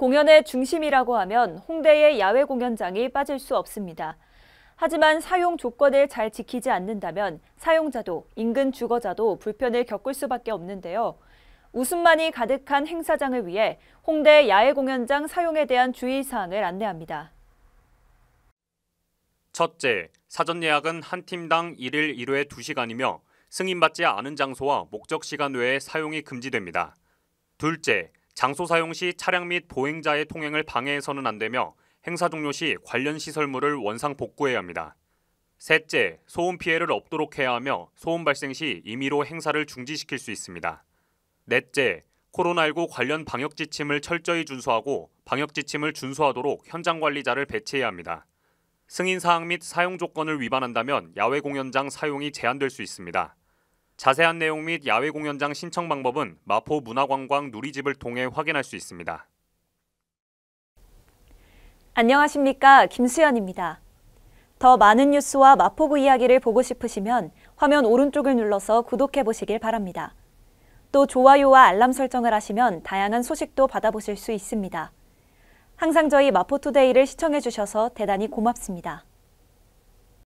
공연의 중심이라고 하면 홍대의 야외 공연장이 빠질 수 없습니다. 하지만 사용 조건을 잘 지키지 않는다면 사용자도 인근 주거자도 불편을 겪을 수밖에 없는데요. 웃음만이 가득한 행사장을 위해 홍대 야외 공연장 사용에 대한 주의사항을 안내합니다. 첫째, 사전 예약은 한 팀당 1일 1회 2시간이며 승인받지 않은 장소와 목적 시간 외에 사용이 금지됩니다. 둘째, 장소 사용 시 차량 및 보행자의 통행을 방해해서는 안 되며 행사 종료 시 관련 시설물을 원상 복구해야 합니다. 셋째, 소음 피해를 없도록 해야 하며 소음 발생 시 임의로 행사를 중지시킬 수 있습니다. 넷째, 코로나19 관련 방역 지침을 철저히 준수하고 방역 지침을 준수하도록 현장 관리자를 배치해야 합니다. 승인 사항 및 사용 조건을 위반한다면 야외 공연장 사용이 제한될 수 있습니다. 자세한 내용 및 야외 공연장 신청 방법은 마포 문화관광 누리집을 통해 확인할 수 있습니다. 안녕하십니까 김수연입니다. 더 많은 뉴스와 마포구 이야기를 보고 싶으시면 화면 오른쪽을 눌러서 구독해 보시길 바랍니다. 또 좋아요와 알람 설정을 하시면 다양한 소식도 받아보실 수 있습니다. 항상 저희 마포투데이를 시청해 주셔서 대단히 고맙습니다.